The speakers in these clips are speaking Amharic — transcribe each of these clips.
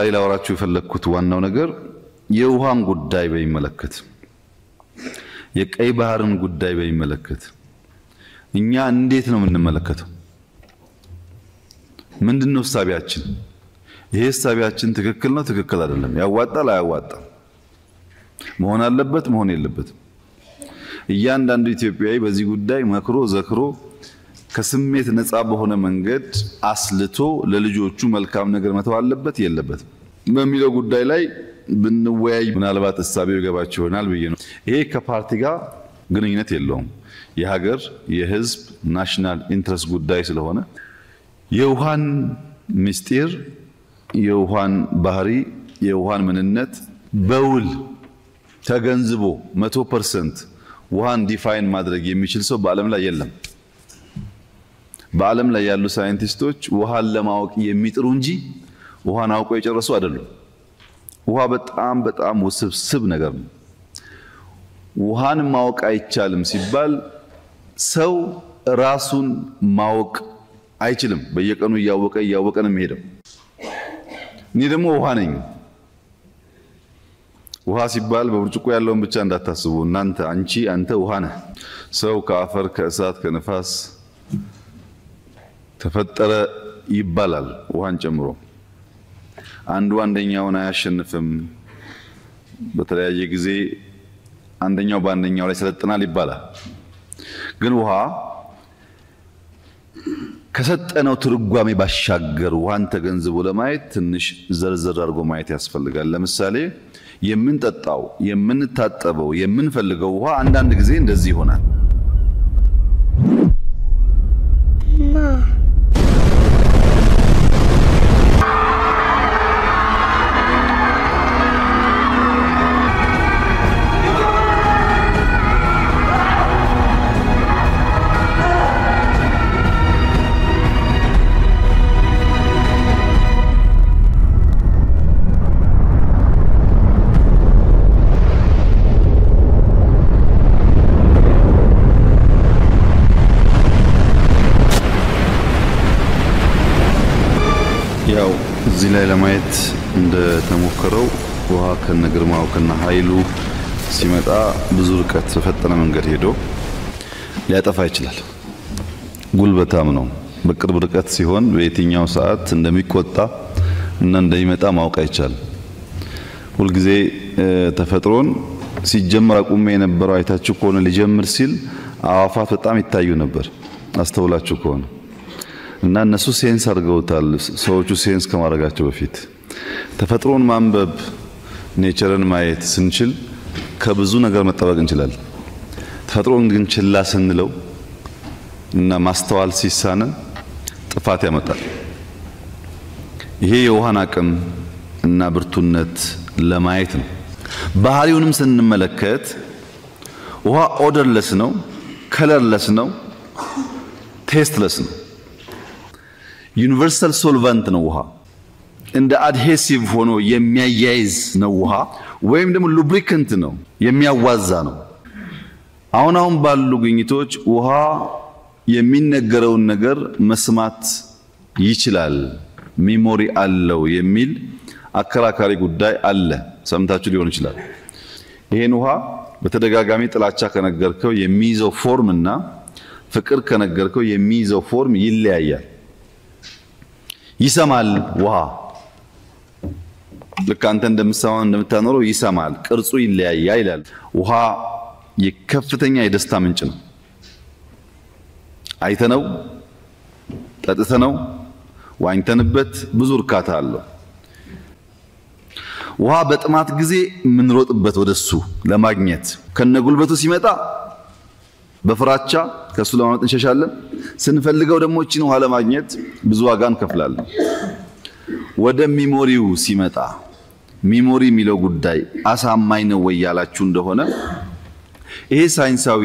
ዛሬ ላወራችሁ የፈለግኩት ዋናው ነገር የውሃን ጉዳይ በሚመለከት የቀይ ባህርን ጉዳይ በሚመለከት እኛ እንዴት ነው የምንመለከተው? ምንድን ነው እሳቢያችን? ይሄ እሳቢያችን ትክክል ነው ትክክል አይደለም፣ ያዋጣል አያዋጣም፣ መሆን አለበት መሆን የለበትም። እያንዳንዱ ኢትዮጵያዊ በዚህ ጉዳይ መክሮ ዘክሮ ከስሜት ነፃ በሆነ መንገድ አስልቶ ለልጆቹ መልካም ነገር መተው አለበት የለበትም በሚለው ጉዳይ ላይ ብንወያይ ምናልባት እሳቤው ይገባቸው ይሆናል ብዬ ነው። ይሄ ከፓርቲ ጋር ግንኙነት የለውም። የሀገር የህዝብ ናሽናል ኢንትረስት ጉዳይ ስለሆነ የውሃን ምስጢር፣ የውሃን ባህሪ፣ የውሃን ምንነት በውል ተገንዝቦ መቶ ፐርሰንት ውሃን ዲፋይን ማድረግ የሚችል ሰው በዓለም ላይ የለም። በዓለም ላይ ያሉ ሳይንቲስቶች ውሃን ለማወቅ የሚጥሩ እንጂ ውሃን አውቀው የጨረሱ አይደሉም። ውሃ በጣም በጣም ውስብስብ ነገር ነው። ውሃን ማወቅ አይቻልም ሲባል ሰው ራሱን ማወቅ አይችልም። በየቀኑ እያወቀ እያወቀ ነው የሚሄደው። እኔ ደግሞ ውሃ ነኝ። ውሃ ሲባል በብርጭቆ ያለውን ብቻ እንዳታስቡ እናንተ፣ አንቺ፣ አንተ ውሃ ነህ። ሰው ከአፈር፣ ከእሳት፣ ከነፋስ ተፈጠረ ይባላል። ውሃን ጨምሮ አንዱ አንደኛውን አያሸንፍም። በተለያየ ጊዜ አንደኛው በአንደኛው ላይ ሰለጥናል ይባላል። ግን ውሃ ከሰጠነው ትርጓሜ ባሻገር ውሃን ተገንዝቦ ለማየት ትንሽ ዘርዘር አድርጎ ማየት ያስፈልጋል። ለምሳሌ የምንጠጣው፣ የምንታጠበው፣ የምንፈልገው ውሃ አንዳንድ ጊዜ እንደዚህ ይሆናል። እዚህ ላይ ለማየት እንደተሞከረው ውሃ ከነ ግርማው ከነ ኃይሉ ሲመጣ ብዙ ርቀት በፈጠነ መንገድ ሄዶ ሊያጠፋ ይችላል። ጉልበታም ነው። በቅርብ ርቀት ሲሆን በየትኛው ሰዓት እንደሚቆጣ እና እንደሚመጣ ማወቅ አይቻልም። ሁልጊዜ ተፈጥሮን ሲጀመር አቁሜ የነበረው አይታችሁ ከሆነ ሊጀምር ሲል አዋፋት በጣም ይታዩ ነበር አስተውላችሁ ከሆነ እና እነሱ ሴንስ አድርገውታል። ሰዎቹ ሴንስ ከማድረጋቸው በፊት ተፈጥሮን ማንበብ ኔቸርን ማየት ስንችል ከብዙ ነገር መጠበቅ እንችላለን። ተፈጥሮን ግን ችላ ስንለው እና ማስተዋል ሲሳነን ጥፋት ያመጣል። ይሄ የውሃን አቅም እና ብርቱነት ለማየት ነው። ባህሪውንም ስንመለከት ውሃ ኦደርለስ ነው፣ ከለርለስ ነው፣ ቴስትለስ ነው። ዩኒቨርሳል ሶልቫንት ነው ውሃ። እንደ አድሄሲቭ ሆኖ የሚያያይዝ ነው ውሃ፣ ወይም ደግሞ ሉብሪከንት ነው የሚያዋዛ ነው። አሁን አሁን ባሉ ግኝቶች ውሃ የሚነገረውን ነገር መስማት ይችላል፣ ሚሞሪ አለው የሚል አከራካሪ ጉዳይ አለ። ሰምታችሁ ሊሆን ይችላል። ይሄን ውሃ በተደጋጋሚ ጥላቻ ከነገርከው የሚይዘው ፎርም እና ፍቅር ከነገርከው የሚይዘው ፎርም ይለያያል። ይሰማል። ውሃ ልክ አንተ እንደምትሰማው እንደምታኖረው ይሰማል። ቅርጹ ይለያያ ይላል። ውሃ የከፍተኛ የደስታ ምንጭ ነው። አይተነው ጠጥተነው ዋኝተንበት ብዙ እርካታ አለው። ውሃ በጥማት ጊዜ የምንሮጥበት ወደሱ ለማግኘት ከነ ጉልበቱ ሲመጣ በፍራቻ ከእሱ ለማመጥ እንሸሻለን። ስንፈልገው ደግሞ እቺን ውሃ ለማግኘት ብዙ ዋጋ እንከፍላለን። ወደ ሚሞሪው ሲመጣ ሚሞሪ የሚለው ጉዳይ አሳማኝ ነው ወይ ያላችሁ እንደሆነ ይሄ ሳይንሳዊ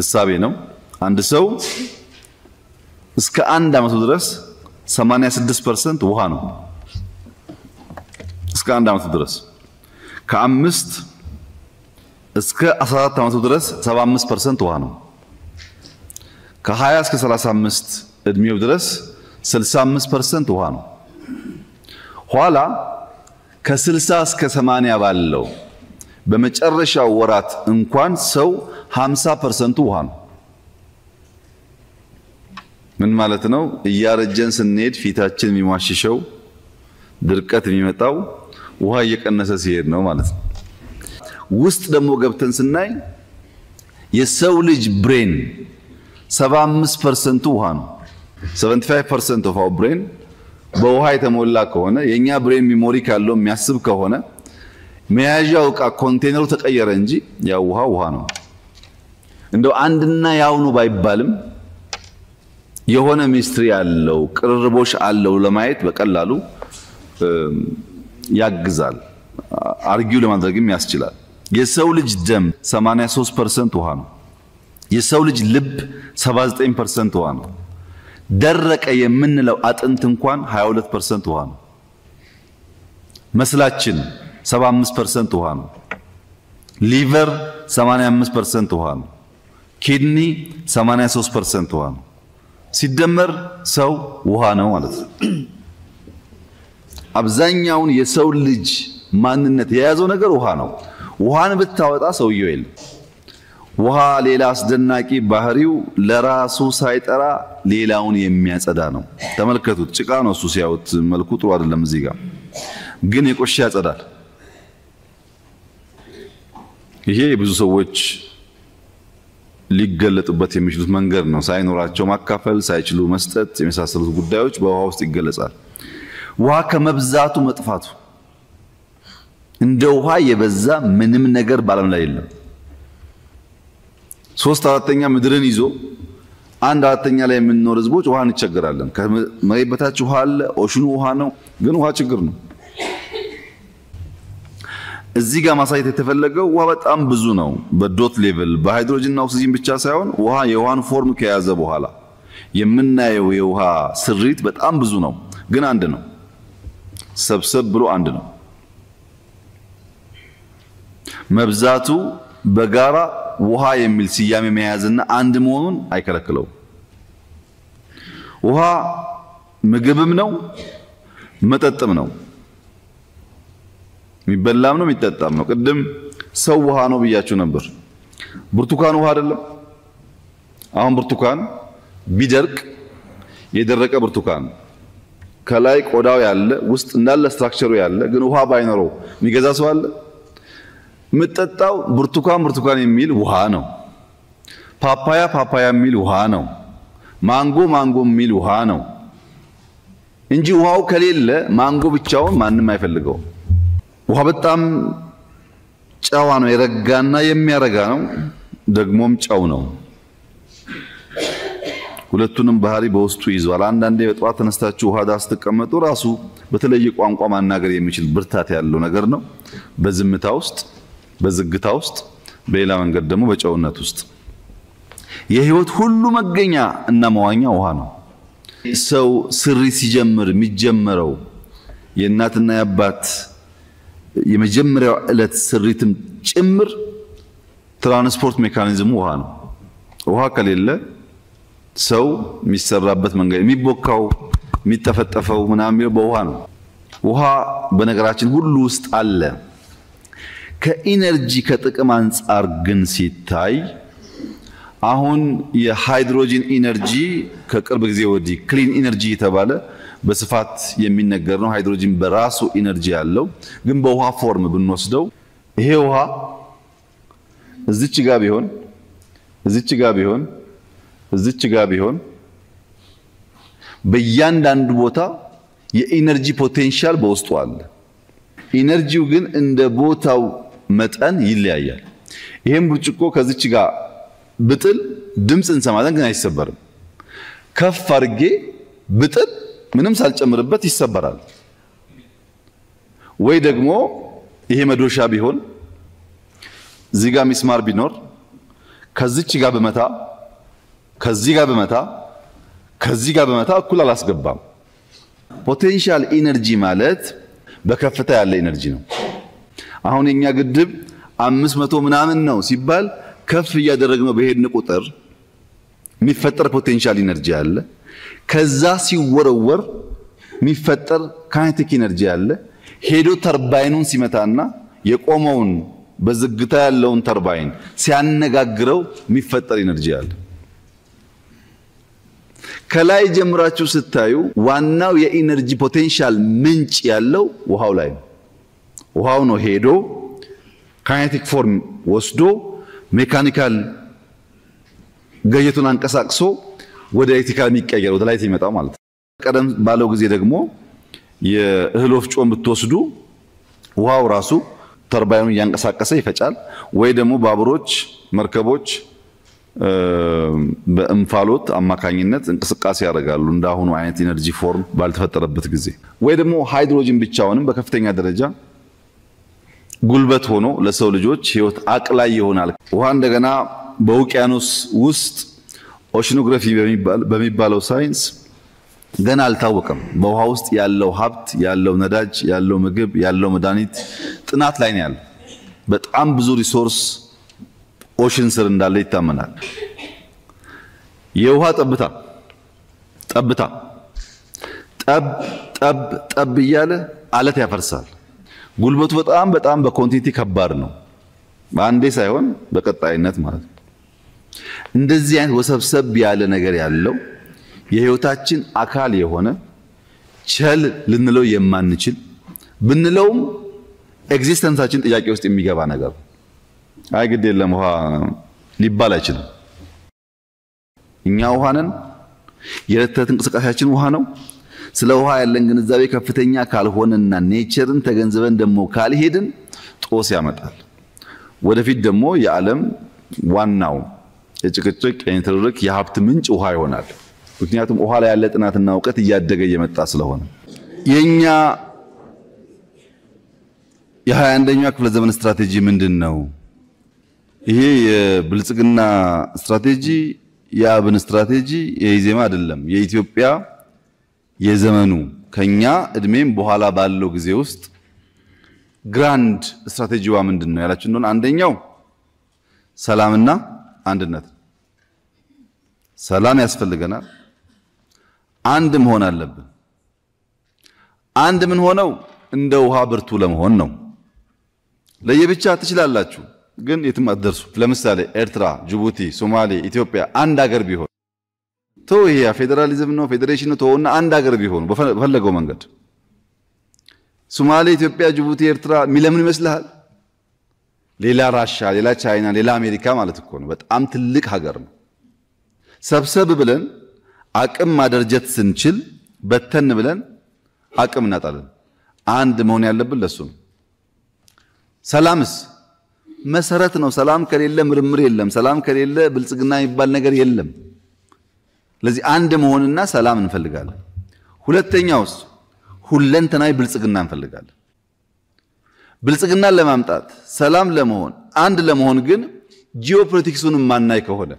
እሳቤ ነው። አንድ ሰው እስከ አንድ ዓመቱ ድረስ 86 ፐርሰንት ውሃ ነው። እስከ አንድ ዓመቱ ድረስ ከአምስት እስከ 14 ዓመቱ ድረስ 75 ፐርሰንት ውሃ ነው። ከ20 እስከ 35 እድሜው ድረስ 65 ፐርሰንት ውሃ ነው። ኋላ ከ60 እስከ 80 ባለው በመጨረሻው ወራት እንኳን ሰው 50 ፐርሰንቱ ውሃ ነው። ምን ማለት ነው? እያረጀን ስንሄድ ፊታችን የሚሟሽሸው ድርቀት የሚመጣው ውሃ እየቀነሰ ሲሄድ ነው ማለት ነው። ውስጥ ደግሞ ገብተን ስናይ የሰው ልጅ ብሬን 75 ፐርሰንቱ ውሃ ነው። 75 ፐርሰንት ኦፍ ብሬን በውሃ የተሞላ ከሆነ የእኛ ብሬን ሚሞሪ ካለው የሚያስብ ከሆነ መያዣው ዕቃ ኮንቴነሩ ተቀየረ እንጂ ያው ውሃ ውሃ ነው። እንደው አንድና ያውኑ ባይባልም የሆነ ሚስትሪ አለው፣ ቅርርቦሽ አለው ለማየት በቀላሉ ያግዛል። አርጊው ለማድረግም ያስችላል። የሰው ልጅ ደም 83 ፐርሰንት ውሃ ነው። የሰው ልጅ ልብ 79 ፐርሰንት ውሃ ነው። ደረቀ የምንለው አጥንት እንኳን 22 ፐርሰንት ውሃ ነው። መስላችን 75 ፐርሰንት ውሃ ነው። ሊቨር 85 ፐርሰንት ውሃ ነው። ኪድኒ 83 ፐርሰንት ውሃ ነው። ሲደመር ሰው ውሃ ነው ማለት ነው። አብዛኛውን የሰው ልጅ ማንነት የያዘው ነገር ውሃ ነው። ውሃን ብታወጣ ሰውየው የለም። ውሃ ሌላ አስደናቂ ባህሪው ለራሱ ሳይጠራ ሌላውን የሚያጸዳ ነው። ተመልከቱት። ጭቃ ነው እሱ ሲያዩት መልኩ ጥሩ አይደለም። እዚህ ጋር ግን የቆሸ ያጸዳል። ይሄ ብዙ ሰዎች ሊገለጡበት የሚችሉት መንገድ ነው። ሳይኖራቸው ማካፈል፣ ሳይችሉ መስጠት የመሳሰሉት ጉዳዮች በውሃ ውስጥ ይገለጻል። ውሃ ከመብዛቱ መጥፋቱ እንደ ውሃ የበዛ ምንም ነገር በዓለም ላይ የለም። ሶስት አራተኛ ምድርን ይዞ አንድ አራተኛ ላይ የምንኖር ህዝቦች ውሃ እንቸገራለን። ከመሬት በታች ውሃ አለ፣ ኦሽኑ ውሃ ነው፣ ግን ውሃ ችግር ነው። እዚህ ጋር ማሳየት የተፈለገው ውሃ በጣም ብዙ ነው። በዶት ሌቭል በሃይድሮጅንና ኦክሲጂን ብቻ ሳይሆን ውሃ የውሃን ፎርም ከያዘ በኋላ የምናየው የውሃ ስሪት በጣም ብዙ ነው፣ ግን አንድ ነው። ሰብሰብ ብሎ አንድ ነው። መብዛቱ በጋራ ውሃ የሚል ስያሜ መያዝና አንድ መሆኑን አይከለክለውም። ውሃ ምግብም ነው፣ መጠጥም ነው። የሚበላም ነው፣ የሚጠጣም ነው። ቅድም ሰው ውሃ ነው ብያችሁ ነበር። ብርቱካን ውሃ አይደለም። አሁን ብርቱካን ቢደርቅ የደረቀ ብርቱካን ከላይ ቆዳው ያለ ውስጥ እንዳለ ስትራክቸሩ ያለ ግን ውሃ ባይኖረው የሚገዛ ሰው አለ? የምጠጣው ብርቱካን ብርቱካን የሚል ውሃ ነው። ፓፓያ ፓፓያ የሚል ውሃ ነው። ማንጎ ማንጎ የሚል ውሃ ነው እንጂ ውሃው ከሌለ ማንጎ ብቻውን ማንም አይፈልገው። ውሃ በጣም ጨዋ ነው፣ የረጋና የሚያረጋ ነው። ደግሞም ጨው ነው። ሁለቱንም ባህሪ በውስጡ ይዟል። አንዳንዴ በጠዋት ተነስታችሁ ውሃ ዳር ስትቀመጡ ራሱ በተለየ ቋንቋ ማናገር የሚችል ብርታት ያለው ነገር ነው። በዝምታ ውስጥ በዝግታ ውስጥ በሌላ መንገድ ደግሞ በጨውነት ውስጥ የህይወት ሁሉ መገኛ እና መዋኛ ውሃ ነው። ሰው ስሪት ሲጀምር የሚጀመረው የእናትና የአባት የመጀመሪያው ዕለት ስሪትም ጭምር ትራንስፖርት ሜካኒዝሙ ውሃ ነው። ውሃ ከሌለ ሰው የሚሰራበት መንገድ የሚቦካው የሚጠፈጠፈው ምናምን በውሃ ነው። ውሃ በነገራችን ሁሉ ውስጥ አለ። ከኢነርጂ ከጥቅም አንጻር ግን ሲታይ አሁን የሃይድሮጂን ኢነርጂ ከቅርብ ጊዜ ወዲህ ክሊን ኢነርጂ የተባለ በስፋት የሚነገር ነው። ሃይድሮጂን በራሱ ኢነርጂ ያለው ግን በውሃ ፎርም ብንወስደው ይሄ ውሃ እዚች ጋ ቢሆን እዚች ጋ ቢሆን እዚች ጋ ቢሆን በእያንዳንዱ ቦታ የኢነርጂ ፖቴንሻል በውስጡ አለ። ኢነርጂው ግን እንደ ቦታው መጠን ይለያያል። ይህም ብርጭቆ ከዚች ጋር ብጥል ድምፅ እንሰማለን፣ ግን አይሰበርም። ከፍ አድርጌ ብጥል ምንም ሳልጨምርበት ይሰበራል። ወይ ደግሞ ይሄ መዶሻ ቢሆን እዚህ ጋር ሚስማር ቢኖር ከዚች ጋር ብመታ ከዚህ ጋር ብመታ ከዚህ ጋር ብመታ እኩል አላስገባም። ፖቴንሻል ኢነርጂ ማለት በከፍታ ያለ ኢነርጂ ነው። አሁን የኛ ግድብ አምስት መቶ ምናምን ነው ሲባል ከፍ እያደረግነው በሄድን ቁጥር የሚፈጠር ፖቴንሻል ኢነርጂ አለ። ከዛ ሲወረወር የሚፈጠር ካይነቲክ ኢነርጂ አለ። ሄዶ ተርባይኑን ሲመታና የቆመውን በዝግታ ያለውን ተርባይን ሲያነጋግረው የሚፈጠር ኢነርጂ አለ። ከላይ ጀምራችሁ ስታዩ ዋናው የኢነርጂ ፖቴንሻል ምንጭ ያለው ውሃው ላይ ነው። ውሃው ነው ሄዶ ካይነቲክ ፎርም ወስዶ ሜካኒካል ገጀቱን አንቀሳቅሶ ወደ ኤሌክትሪካል የሚቀየር ወደ ላይት የሚመጣው ማለት ነው። ቀደም ባለው ጊዜ ደግሞ የእህል ወፍጮ ብትወስዱ ውሃው ራሱ ተርባይኑ እያንቀሳቀሰ ይፈጫል። ወይ ደግሞ ባቡሮች፣ መርከቦች በእንፋሎት አማካኝነት እንቅስቃሴ ያደርጋሉ። እንደ አሁኑ አይነት ኢነርጂ ፎርም ባልተፈጠረበት ጊዜ ወይ ደግሞ ሃይድሮጂን ብቻውንም በከፍተኛ ደረጃ ጉልበት ሆኖ ለሰው ልጆች ህይወት አቅላይ ይሆናል። ውሃ እንደገና በውቅያኖስ ውስጥ ኦሽኖግራፊ በሚባለው ሳይንስ ገና አልታወቀም። በውሃ ውስጥ ያለው ሀብት፣ ያለው ነዳጅ፣ ያለው ምግብ፣ ያለው መድኃኒት ጥናት ላይ ነው ያለው። በጣም ብዙ ሪሶርስ ኦሽን ስር እንዳለ ይታመናል። የውሃ ጠብታ ጠብታ ጠብ ጠብ ጠብ እያለ አለት ያፈርሳል። ጉልበቱ በጣም በጣም በኮንቲኒቲ ከባድ ነው። በአንዴ ሳይሆን በቀጣይነት ማለት ነው። እንደዚህ አይነት ወሰብሰብ ያለ ነገር ያለው የህይወታችን አካል የሆነ ቸል ልንለው የማንችል ብንለውም ኤግዚስተንሳችን ጥያቄ ውስጥ የሚገባ ነገር አይ ግድ የለም ውሃ ሊባል አይችልም። እኛ ውሃ ነን። የዕለት እንቅስቃሴያችን ውሃ ነው። ስለ ውሃ ያለን ግንዛቤ ከፍተኛ ካልሆነና ኔቸርን ተገንዝበን ደግሞ ካልሄድን ጦስ ያመጣል። ወደፊት ደግሞ የዓለም ዋናው የጭቅጭቅ የንትርክ የሀብት ምንጭ ውሃ ይሆናል። ምክንያቱም ውሃ ላይ ያለ ጥናትና እውቀት እያደገ እየመጣ ስለሆነ የኛ የ21ኛው ክፍለ ዘመን ስትራቴጂ ምንድን ነው? ይሄ የብልጽግና ስትራቴጂ የአብን ስትራቴጂ የኢዜማ አይደለም። የኢትዮጵያ የዘመኑ ከኛ እድሜም በኋላ ባለው ጊዜ ውስጥ ግራንድ ስትራቴጂዋ ምንድን ነው ያላችሁ እንደሆነ አንደኛው ሰላምና አንድነት ሰላም ያስፈልገናል። አንድ መሆን አለብን። አንድ ምን ሆነው እንደ ውሃ ብርቱ ለመሆን ነው። ለየብቻ ትችላላችሁ፣ ግን የትም አትደርሱ። ለምሳሌ ኤርትራ፣ ጅቡቲ፣ ሶማሌ፣ ኢትዮጵያ አንድ አገር ቢሆን ቶ ይሄ ፌዴራሊዝም ነው ፌዴሬሽን ነው ተውና አንድ ሀገር ቢሆኑ በፈለገው መንገድ ሶማሌ፣ ኢትዮጵያ፣ ጅቡቲ፣ ኤርትራ የሚለምን ይመስልሃል? ሌላ ራሻ፣ ሌላ ቻይና፣ ሌላ አሜሪካ ማለት እኮ ነው። በጣም ትልቅ ሀገር ነው። ሰብሰብ ብለን አቅም ማደርጀት ስንችል በተን ብለን አቅም እናጣለን። አንድ መሆን ያለብን ለሱ ነው። ሰላምስ መሰረት ነው። ሰላም ከሌለ ምርምር የለም። ሰላም ከሌለ ብልጽግና የሚባል ነገር የለም። ስለዚህ አንድ መሆንና ሰላም እንፈልጋለን። ሁለተኛውስ ሁለንተናዊ ብልጽግና እንፈልጋለን። ብልጽግናን ለማምጣት ሰላም ለመሆን አንድ ለመሆን ግን ጂኦፖለቲክሱን ማናይ ከሆነ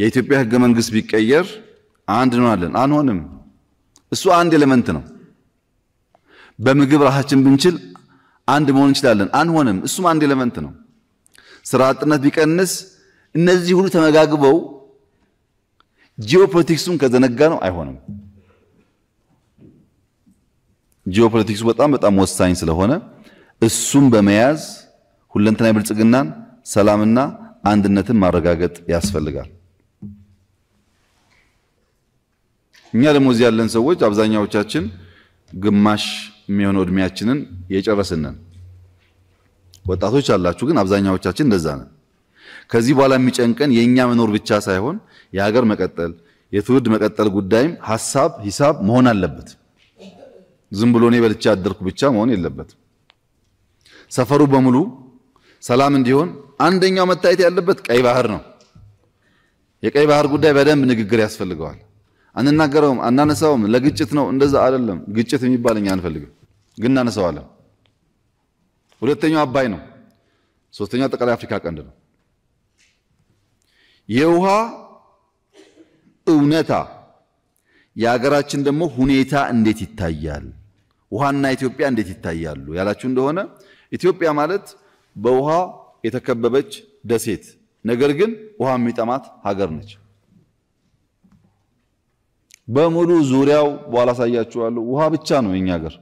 የኢትዮጵያ ህገ መንግስት ቢቀየር አንድ እንሆናለን? አንሆንም። እሱ አንድ ኤሌመንት ነው። በምግብ ራሳችን ብንችል አንድ መሆን እንችላለን? አንሆንም። እሱም አንድ ኤሌመንት ነው። ስራ አጥነት ቢቀንስ እነዚህ ሁሉ ተመጋግበው ጂኦፖለቲክሱን ከዘነጋ ነው አይሆንም። ጂኦፖለቲክሱ በጣም በጣም ወሳኝ ስለሆነ እሱም በመያዝ ሁለንተና የብልጽግናን ሰላምና አንድነትን ማረጋገጥ ያስፈልጋል። እኛ ደግሞ እዚህ ያለን ሰዎች አብዛኛዎቻችን ግማሽ የሚሆነው እድሜያችንን የጨረስንን ወጣቶች አላችሁ፣ ግን አብዛኛዎቻችን እንደዛ ነን። ከዚህ በኋላ የሚጨንቀን የእኛ መኖር ብቻ ሳይሆን የሀገር መቀጠል የትውልድ መቀጠል ጉዳይም ሀሳብ ሂሳብ መሆን አለበት። ዝም ብሎ እኔ በልቻ አደርኩ ብቻ መሆን የለበትም። ሰፈሩ በሙሉ ሰላም እንዲሆን አንደኛው መታየት ያለበት ቀይ ባህር ነው። የቀይ ባህር ጉዳይ በደንብ ንግግር ያስፈልገዋል። አንናገረውም፣ አናነሳውም። ለግጭት ነው እንደዛ አይደለም። ግጭት የሚባል እኛ አንፈልግም፣ ግን እናነሳዋለን። ሁለተኛው አባይ ነው። ሶስተኛው አጠቃላይ አፍሪካ ቀንድ ነው። የውሃ እውነታ የሀገራችን ደግሞ ሁኔታ እንዴት ይታያል? ውሃና ኢትዮጵያ እንዴት ይታያሉ ያላችሁ እንደሆነ ኢትዮጵያ ማለት በውሃ የተከበበች ደሴት፣ ነገር ግን ውሃ የሚጠማት ሀገር ነች። በሙሉ ዙሪያው በኋላ አሳያችኋለሁ ውሃ ብቻ ነው የኛ ሀገር፣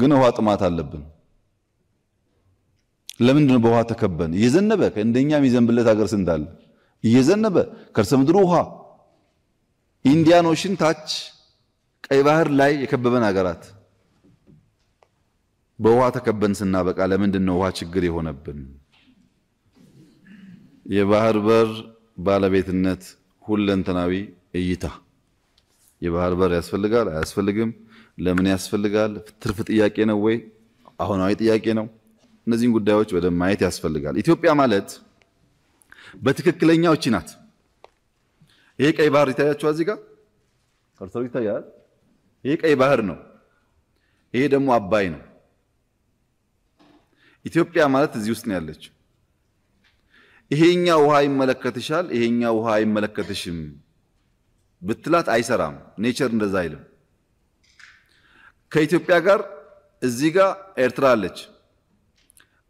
ግን ውሃ ጥማት አለብን። ለምንድን ነው በውሃ ተከበን? እየዘነበ ከእንደኛ የሚዘንብለት ሀገር ስንት አለ? እየዘነበ ከርሰ ምድሩ ውሃ፣ ኢንዲያን ኦሽን ታች፣ ቀይ ባህር ላይ የከበበን ሀገራት በውሃ ተከበን ስናበቃ ለምንድን ነው ውሃ ችግር የሆነብን? የባህር በር ባለቤትነት ሁለንተናዊ እይታ የባህር በር ያስፈልጋል አያስፈልግም? ለምን ያስፈልጋል? ትርፍ ጥያቄ ነው ወይ አሁናዊ ጥያቄ ነው? እነዚህን ጉዳዮች በደንብ ማየት ያስፈልጋል። ኢትዮጵያ ማለት በትክክለኛው እቺ ናት። ይሄ ቀይ ባህር ይታያችኋል። እዚህ ጋር ከርሰሩ ይታያል። ይሄ ቀይ ባህር ነው። ይሄ ደግሞ አባይ ነው። ኢትዮጵያ ማለት እዚህ ውስጥ ነው ያለችው። ይሄኛ ውሃ ይመለከትሻል፣ ይሄኛ ውሃ አይመለከትሽም ብትላት አይሰራም። ኔቸር እንደዛ አይልም። ከኢትዮጵያ ጋር እዚህ ጋር ኤርትራ አለች።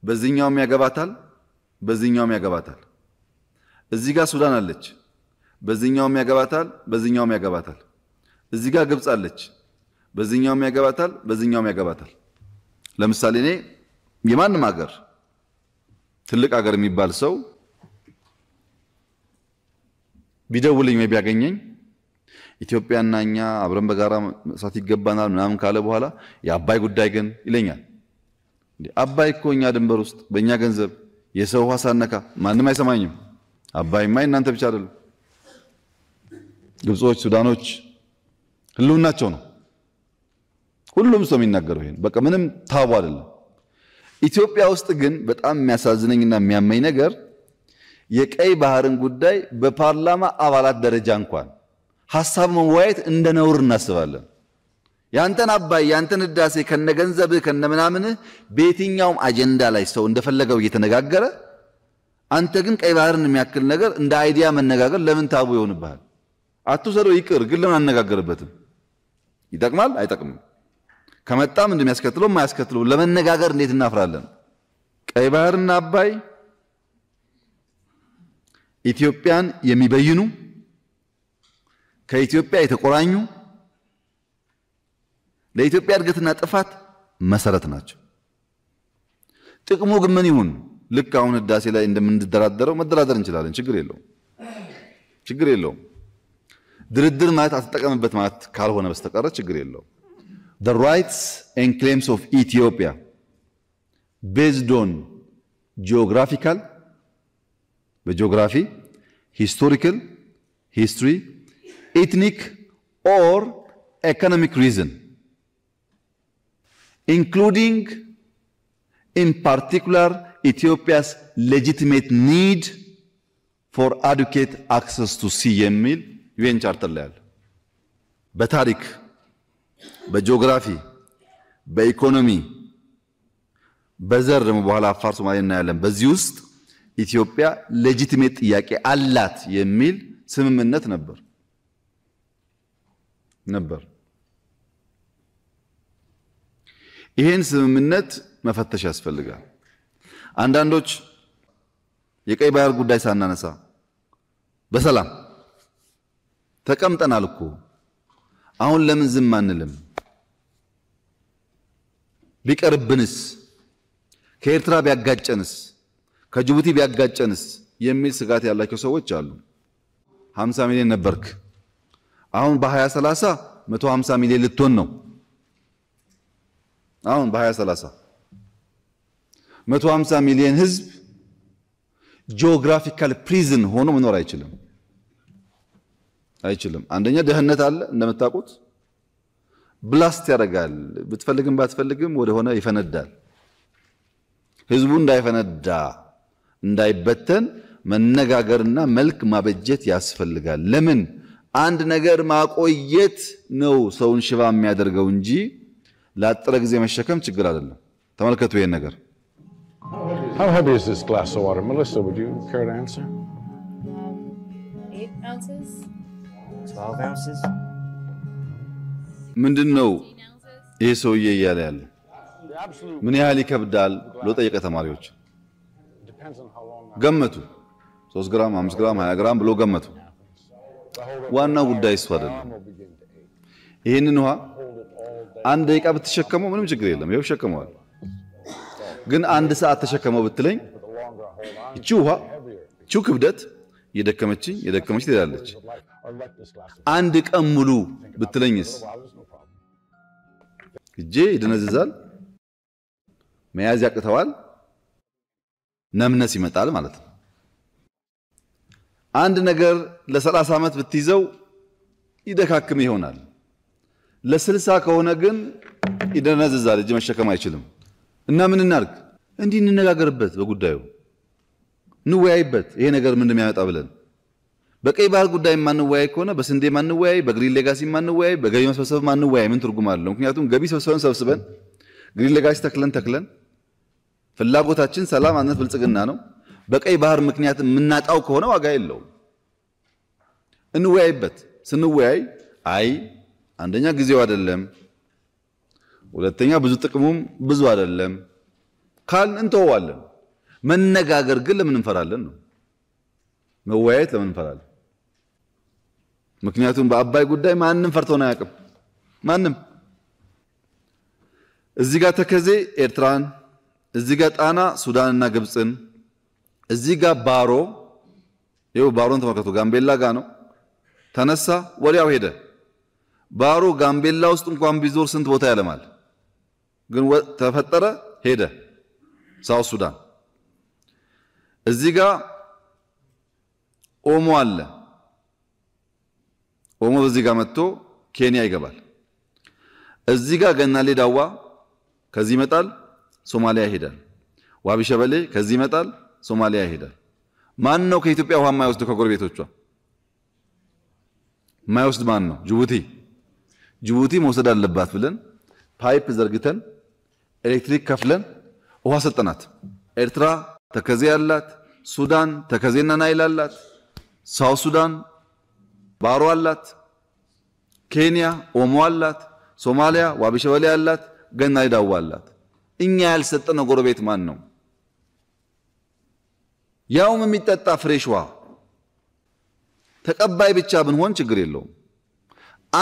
በዚህኛውም ያገባታል፣ በዚህኛውም ያገባታል። እዚህ ጋር ሱዳን አለች፣ በዚህኛውም ያገባታል፣ በዚህኛውም ያገባታል። እዚህ ጋር ግብፅ አለች፣ በዚህኛውም ያገባታል፣ በዚህኛውም ያገባታል። ለምሳሌ እኔ የማንም ሀገር ትልቅ ሀገር የሚባል ሰው ቢደውልኝ ወይ ቢያገኘኝ ኢትዮጵያና እኛ አብረን በጋራ መስራት ይገባናል ምናምን ካለ በኋላ የአባይ ጉዳይ ግን ይለኛል። አባይ እኮ እኛ ድንበር ውስጥ በእኛ ገንዘብ የሰው ውሃ ሳነካ ማንም አይሰማኝም። አባይማ እናንተ ብቻ አይደሉም። ግብጾች፣ ሱዳኖች ህልውናቸው ነው። ሁሉም ሰው የሚናገረው ይሄን በቃ ምንም ታቦ አይደለም። ኢትዮጵያ ውስጥ ግን በጣም የሚያሳዝነኝና የሚያመኝ ነገር የቀይ ባህርን ጉዳይ በፓርላማ አባላት ደረጃ እንኳን ሀሳብ መወያየት እንደ ነውር እናስባለን። ያንተን አባይ ያንተን ህዳሴ ከነ ምናምንህ በየትኛውም አጀንዳ ላይ ሰው እንደፈለገው እየተነጋገረ አንተ ግን ቀይ ባህርን የሚያክል ነገር እንደ አይዲያ መነጋገር ለምን ታቡ ይሆንብሃል? አትውሰደው ይቅር፣ ግን ለምን አነጋገርበትም? ይጠቅማል አይጠቅምም? ከመጣም እንደሚያስከትለው የማያስከትለው ለመነጋገር እንዴት እናፍራለን? ቀይ ባህርና አባይ ኢትዮጵያን የሚበይኑ ከኢትዮጵያ የተቆራኙ ለኢትዮጵያ እድገትና ጥፋት መሰረት ናቸው። ጥቅሙ ግን ምን ይሁን? ልክ አሁን ህዳሴ ላይ እንደምንደራደረው መደራደር እንችላለን። ችግር የለውም፣ ችግር የለውም። ድርድር ማለት አትጠቀምበት ማለት ካልሆነ በስተቀረ ችግር የለውም። ዘ ራይትስ ኤንድ ክሌምስ ኦፍ ኢትዮጵያ ቤዝድ ኦን ጂኦግራፊካል በጂኦግራፊ ሂስቶሪካል ሂስትሪ ኢትኒክ ኦር ኢኮኖሚክ ሪዝን including in particular Ethiopia's legitimate need for adequate access to sea የሚል ዩኤን ቻርተር ላይ ያለ በታሪክ በጂኦግራፊ በኢኮኖሚ በዘር ደግሞ በኋላ አፋር ሶማሌ እናያለን። በዚህ ውስጥ ኢትዮጵያ ሌጂቲሜት ጥያቄ አላት የሚል ስምምነት ነበር ነበር ይህን ስምምነት መፈተሽ ያስፈልጋል። አንዳንዶች የቀይ ባህር ጉዳይ ሳናነሳ በሰላም ተቀምጠናል እኮ አሁን ለምን ዝም አንልም? ቢቀርብንስ? ከኤርትራ ቢያጋጨንስ? ከጅቡቲ ቢያጋጨንስ? የሚል ስጋት ያላቸው ሰዎች አሉ። 50 ሚሊዮን ነበርክ፣ አሁን በ2030 150 ሚሊዮን ልትሆን ነው። አሁን በ2030 150 ሚሊዮን ህዝብ ጂኦግራፊካል ፕሪዝን ሆኖ መኖር አይችልም አይችልም። አንደኛ ደህንነት አለ እንደምታውቁት፣ ብላስት ያደርጋል። ብትፈልግም ባትፈልግም ወደሆነ ይፈነዳል። ህዝቡ እንዳይፈነዳ እንዳይበተን መነጋገርና መልክ ማበጀት ያስፈልጋል። ለምን አንድ ነገር ማቆየት ነው ሰውን ሽባ የሚያደርገው እንጂ ለአጠረ ጊዜ መሸከም ችግር አይደለም። ተመልከቱ ይህን ነገር። ምንድን ነው ይህ ሰውዬ እያለ ያለ? ምን ያህል ይከብዳል ብሎ ጠየቀ። ተማሪዎች ገመቱ፣ 3 ግራም፣ 5 ግራም፣ 20 ግራም ብሎ ገመቱ። ዋናው ጉዳይ እሱ አይደለም። ይህንን ውሃ አንድ ደቂቃ ብትሸከመው ምንም ችግር የለም፣ ይኸው ይሸከመዋል። ግን አንድ ሰዓት ተሸከመው ብትለኝ እቺ ውሃ እቺ ክብደት የደከመችኝ የደከመች ትላለች። አንድ ቀን ሙሉ ብትለኝስ እጄ ይደነዝዛል፣ መያዝ ያቅተዋል፣ ነምነስ ይመጣል ማለት ነው። አንድ ነገር ለሰላሳ ዓመት ብትይዘው ይደካክም ይሆናል። ለስልሳ ከሆነ ግን ይደነዝዛል፣ እጅ መሸከም አይችልም። እና ምን እናርግ? እንዲህ እንነጋገርበት፣ በጉዳዩ እንወያይበት፣ ይሄ ነገር ምን እንደሚያመጣ ብለን በቀይ ባህር ጉዳይ ማንወያይ ከሆነ በስንዴ ማንወያይ፣ በግሪን ሌጋሲ ማንወያይ፣ በገቢ መሰብሰብ ማንወያይ ምን ትርጉም አለው? ምክንያቱም ገቢ ሰብስበን ሰብስበን ግሪን ሌጋሲ ተክለን ተክለን ፍላጎታችን ሰላም፣ አንድነት፣ ብልጽግና ነው። በቀይ ባህር ምክንያት የምናጣው ከሆነ ዋጋ የለውም። እንወያይበት። ስንወያይ አይ አንደኛ ጊዜው አይደለም፣ ሁለተኛ ብዙ ጥቅሙም ብዙ አይደለም ካልን እንተወዋለን። መነጋገር ግን ለምን እንፈራለን ነው። መወያየት ለምን እንፈራለን? ምክንያቱም በአባይ ጉዳይ ማንም ፈርቶን አያውቅም። ማንም እዚህ ጋር ተከዜ ኤርትራን፣ እዚህ ጋር ጣና ሱዳንና ግብፅን፣ እዚህ ጋር ባሮ ይኸው ባሮን ተመልከቱ፣ ጋምቤላ ጋ ነው ተነሳ፣ ወዲያው ሄደ። ባሮ ጋምቤላ ውስጥ እንኳን ቢዞር ስንት ቦታ ያለማል። ግን ተፈጠረ፣ ሄደ ሳውት ሱዳን። እዚህ ጋ ኦሞ አለ። ኦሞ በዚህ ጋር መጥቶ ኬንያ ይገባል። እዚህ ጋ ገናሌ ዳዋ ከዚህ ይመጣል፣ ሶማሊያ ይሄዳል። ዋቢ ሸበሌ ከዚህ ይመጣል፣ ሶማሊያ ይሄዳል። ማን ነው ከኢትዮጵያ ውሃ የማይወስድ ከጎረቤቶቿ የማይወስድ ማን ነው? ጅቡቲ ጅቡቲ መውሰድ አለባት ብለን ፓይፕ ዘርግተን ኤሌክትሪክ ከፍለን ውሃ ሰጠናት። ኤርትራ ተከዜ አላት፣ ሱዳን ተከዜና ናይል አላት፣ ሳውት ሱዳን ባሮ አላት፣ ኬንያ ኦሞ አላት፣ ሶማሊያ ዋቢሸበሌ አላት፣ ገናሪ ዳዋ አላት። እኛ ያልሰጠነው ጎረቤት ማን ነው? ያውም የሚጠጣ ፍሬሽ ውሃ ተቀባይ ብቻ ብንሆን ችግር የለውም።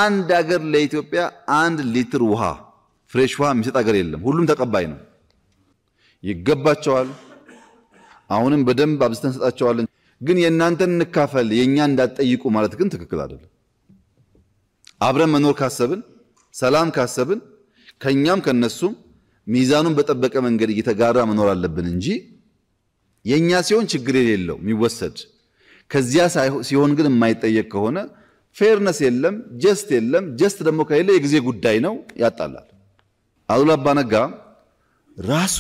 አንድ አገር ለኢትዮጵያ አንድ ሊትር ውሃ ፍሬሽ ውሃ የሚሰጥ አገር የለም። ሁሉም ተቀባይ ነው፣ ይገባቸዋል። አሁንም በደንብ አብዝተን እንሰጣቸዋለን። ግን የእናንተን እንካፈል የእኛ እንዳትጠይቁ ማለት ግን ትክክል አይደለም። አብረን መኖር ካሰብን፣ ሰላም ካሰብን ከእኛም ከነሱም ሚዛኑን በጠበቀ መንገድ እየተጋራ መኖር አለብን እንጂ የእኛ ሲሆን ችግር የሌለው የሚወሰድ ከዚያ ሲሆን ግን የማይጠየቅ ከሆነ ፌርነስ የለም፣ ጀስት የለም። ጀስት ደግሞ ከሌለ የጊዜ ጉዳይ ነው፣ ያጣላል። አሉላ አባነጋ ነጋ ራሱ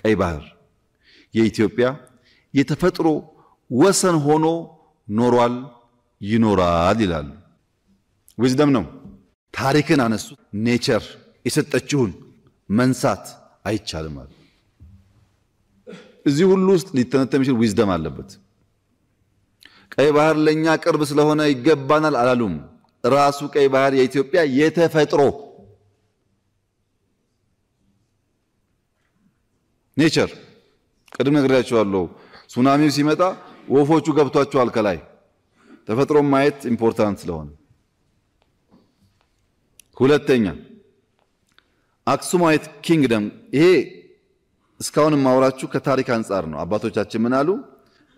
ቀይ ባህር የኢትዮጵያ የተፈጥሮ ወሰን ሆኖ ኖሯል፣ ይኖራል ይላሉ። ዊዝደም ነው። ታሪክን አነሱ። ኔቸር የሰጠችውን መንሳት አይቻልም አሉ። እዚህ ሁሉ ውስጥ ሊተነተ የሚችል ዊዝደም አለበት። ቀይ ባህር ለእኛ ቅርብ ስለሆነ ይገባናል አላሉም። ራሱ ቀይ ባህር የኢትዮጵያ የተፈጥሮ ኔቸር ቅድም ነግሬያቸዋለሁ። ሱናሚው ሲመጣ ወፎቹ ገብቷቸዋል ከላይ ተፈጥሮ ማየት ኢምፖርታንት ስለሆነ። ሁለተኛ አክሱማዊት ኪንግደም። ይሄ እስካሁን የማውራችሁ ከታሪክ አንጻር ነው። አባቶቻችን ምን አሉ?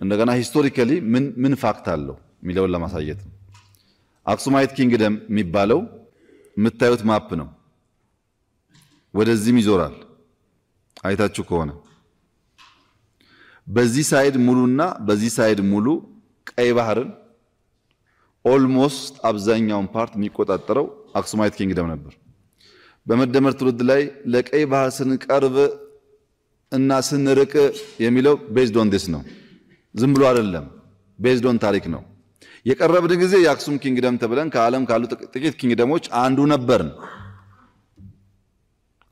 እንደገና ሂስቶሪካሊ ምን ምን ፋክት አለው የሚለውን ለማሳየት ነው። አክሱማይት ኪንግደም የሚባለው የምታዩት ማፕ ነው። ወደዚህም ይዞራል አይታችሁ ከሆነ በዚህ ሳይድ ሙሉና በዚህ ሳይድ ሙሉ ቀይ ባህርን ኦልሞስት አብዛኛውን ፓርት የሚቆጣጠረው አክሱማይት ኪንግደም ነበር። በመደመር ትውልድ ላይ ለቀይ ባህር ስንቀርብ እና ስንርቅ የሚለው ቤዝድ ኦን ዲስ ነው። ዝም ብሎ አይደለም፣ ቤዝዶን ታሪክ ነው። የቀረብን ጊዜ የአክሱም ኪንግደም ተብለን ከዓለም ካሉ ጥቂት ኪንግደሞች አንዱ ነበርን።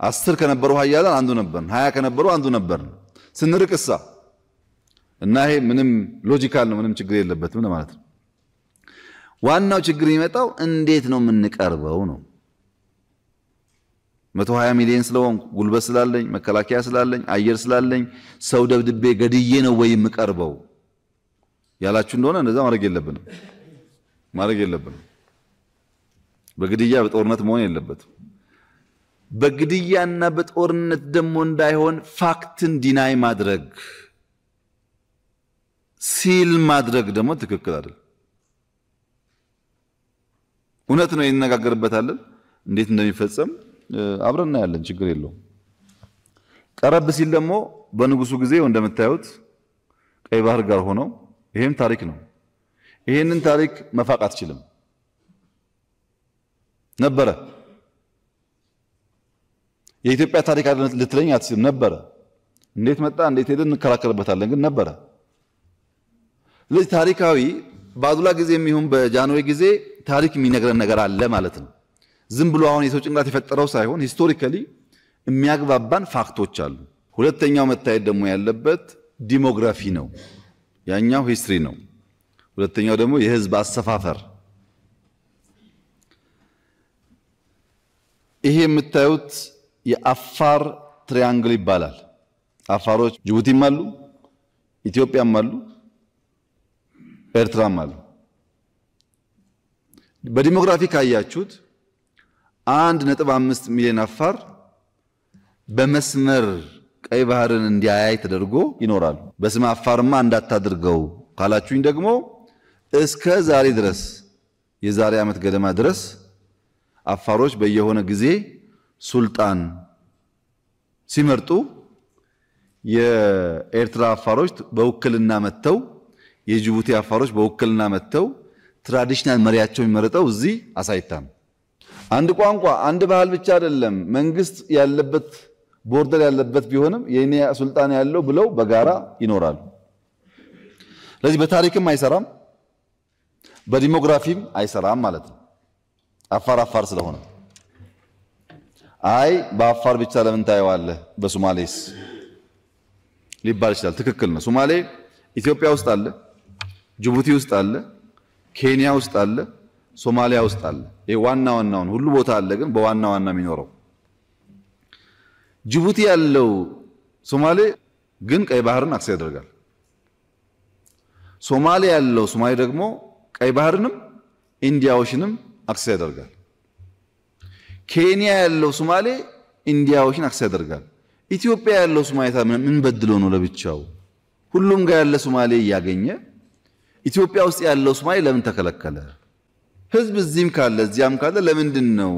አስር ከነበሩ ሀያላን አንዱ ነበርን። ሀያ ከነበሩ አንዱ ነበርን። ስንርቅ እና ይሄ ምንም ሎጂካል ነው፣ ምንም ችግር የለበትም ማለት ነው። ዋናው ችግር የሚመጣው እንዴት ነው የምንቀርበው ነው። መቶ ሀያ ሚሊዮን ስለሆንኩ ጉልበት ስላለኝ፣ መከላከያ ስላለኝ፣ አየር ስላለኝ ሰው ደብድቤ ገድዬ ነው ወይ የምቀርበው? ያላችሁ እንደሆነ እንደዛ ማድረግ የለብንም ማድረግ የለብንም። በግድያ በጦርነት መሆን የለበትም። በግድያና በጦርነት ደግሞ እንዳይሆን ፋክትን ዲናይ ማድረግ ሲል ማድረግ ደግሞ ትክክል አይደል። እውነት ነው፣ ይነጋገርበታለን። እንዴት እንደሚፈጸም አብረን እናያለን። ችግር የለውም። ቀረብ ሲል ደግሞ በንጉሱ ጊዜ እንደምታዩት ቀይ ባህር ጋር ሆነው ይህም ታሪክ ነው። ይሄንን ታሪክ መፋቅ አትችልም። ነበረ የኢትዮጵያ ታሪክ ልትለኝ አትችልም። ነበረ እንዴት መጣ እንዴት ሄደ እንከራከርበታለን፣ ግን ነበረ። ስለዚህ ታሪካዊ በአዱላ ጊዜ የሚሆን በጃንዌ ጊዜ ታሪክ የሚነግረን ነገር አለ ማለት ነው። ዝም ብሎ አሁን የሰው ጭንቅላት የፈጠረው ሳይሆን ሂስቶሪካሊ የሚያግባባን ፋክቶች አሉ። ሁለተኛው መታየት ደግሞ ያለበት ዲሞግራፊ ነው። ያኛው ሂስትሪ ነው። ሁለተኛው ደግሞ የህዝብ አሰፋፈር። ይሄ የምታዩት የአፋር ትሪያንግል ይባላል። አፋሮች ጅቡቲም አሉ፣ ኢትዮጵያም አሉ፣ ኤርትራም አሉ። በዲሞግራፊ ካያችሁት አንድ ነጥብ አምስት ሚሊዮን አፋር በመስመር ቀይ ባህርን እንዲያያይ ተደርጎ ይኖራል። በስም አፋርማ እንዳታድርገው ካላችሁኝ ደግሞ እስከ ዛሬ ድረስ የዛሬ ዓመት ገደማ ድረስ አፋሮች በየሆነ ጊዜ ሱልጣን ሲመርጡ የኤርትራ አፋሮች በውክልና መጥተው የጅቡቲ አፋሮች በውክልና መጥተው ትራዲሽናል መሪያቸው የሚመረጠው እዚህ አሳይታም። አንድ ቋንቋ፣ አንድ ባህል ብቻ አይደለም መንግስት ያለበት ቦርደር ያለበት ቢሆንም የኔ ሱልጣን ያለው ብለው በጋራ ይኖራሉ። ስለዚህ በታሪክም አይሰራም፣ በዲሞግራፊም አይሰራም ማለት ነው። አፋር አፋር ስለሆነ አይ በአፋር ብቻ ለምን ታየዋለህ በሶማሌስ ሊባል ይችላል። ትክክል ነው። ሶማሌ ኢትዮጵያ ውስጥ አለ፣ ጅቡቲ ውስጥ አለ፣ ኬንያ ውስጥ አለ፣ ሶማሊያ ውስጥ አለ። ይሄ ዋና ዋናውን ሁሉ ቦታ አለ፣ ግን በዋና ዋና የሚኖረው ጅቡቲ ያለው ሶማሌ ግን ቀይ ባህርን አክሰስ ያደርጋል። ሶማሌ ያለው ሶማሌ ደግሞ ቀይ ባህርንም ኢንዲያ ኦሽንም አክሰስ ያደርጋል። ኬንያ ያለው ሶማሌ ኢንዲያ ኦሽን አክሰስ ያደርጋል። ኢትዮጵያ ያለው ሶማሌ ምን በድሎ ነው ለብቻው? ሁሉም ጋር ያለ ሶማሌ እያገኘ ኢትዮጵያ ውስጥ ያለው ሶማሌ ለምን ተከለከለ? ህዝብ እዚህም ካለ እዚያም ካለ ለምንድን ነው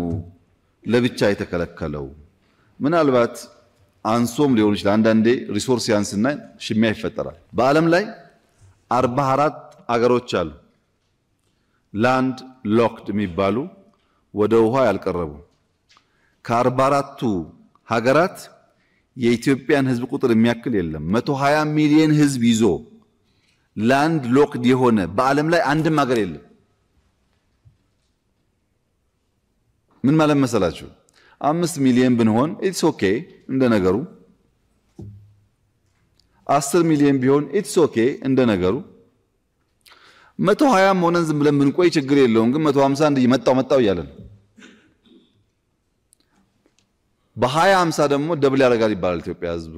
ለብቻ የተከለከለው? ምናልባት አንሶም ሊሆን ይችላል። አንዳንዴ ሪሶርስ ያንስና ሽሚያ ይፈጠራል። በዓለም ላይ አርባ አራት አገሮች አሉ ላንድ ሎክድ የሚባሉ ወደ ውሃ ያልቀረቡ። ከአርባ አራቱ ሀገራት የኢትዮጵያን ህዝብ ቁጥር የሚያክል የለም። መቶ ሀያ ሚሊየን ህዝብ ይዞ ላንድ ሎክድ የሆነ በዓለም ላይ አንድም ሀገር የለም። ምን ማለት መሰላችሁ? አምስት ሚሊየን ብንሆን ኢትስ ኦኬ እንደ ነገሩ። አስር ሚሊየን ቢሆን ኢትስ ኦኬ እንደ ነገሩ። መቶ ሀያም ሆነን ዝም ብለን ብንቆይ ችግር የለውም። ግን መቶ ሀምሳ እንዲህ መጣው መጣው እያለ ነው። በሀያ ሀምሳ ደግሞ ደብል ያደርጋል ይባላል። ኢትዮጵያ ህዝብ